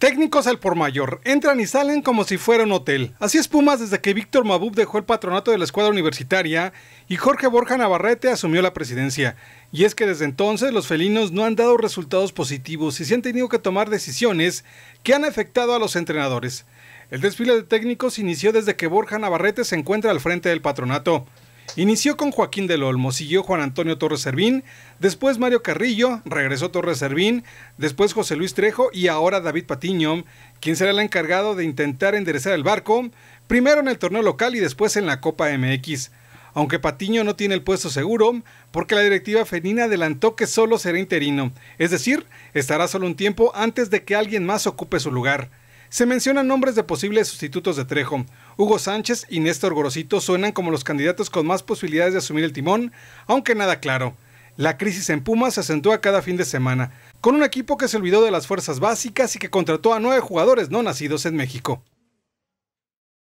Técnicos al por mayor, entran y salen como si fuera un hotel. Así es Pumas desde que Víctor Mabub dejó el patronato de la escuadra universitaria y Jorge Borja Navarrete asumió la presidencia. Y es que desde entonces los felinos no han dado resultados positivos y se han tenido que tomar decisiones que han afectado a los entrenadores. El desfile de técnicos inició desde que Borja Navarrete se encuentra al frente del patronato. Inició con Joaquín del Olmo, siguió Juan Antonio Torres Servín, después Mario Carrillo, regresó Torres Servín, después José Luis Trejo y ahora David Patiño, quien será el encargado de intentar enderezar el barco, primero en el torneo local y después en la Copa MX. Aunque Patiño no tiene el puesto seguro, porque la directiva fenina adelantó que solo será interino, es decir, estará solo un tiempo antes de que alguien más ocupe su lugar. Se mencionan nombres de posibles sustitutos de Trejo, Hugo Sánchez y Néstor Gorosito suenan como los candidatos con más posibilidades de asumir el timón, aunque nada claro. La crisis en Pumas se acentúa cada fin de semana, con un equipo que se olvidó de las fuerzas básicas y que contrató a nueve jugadores no nacidos en México.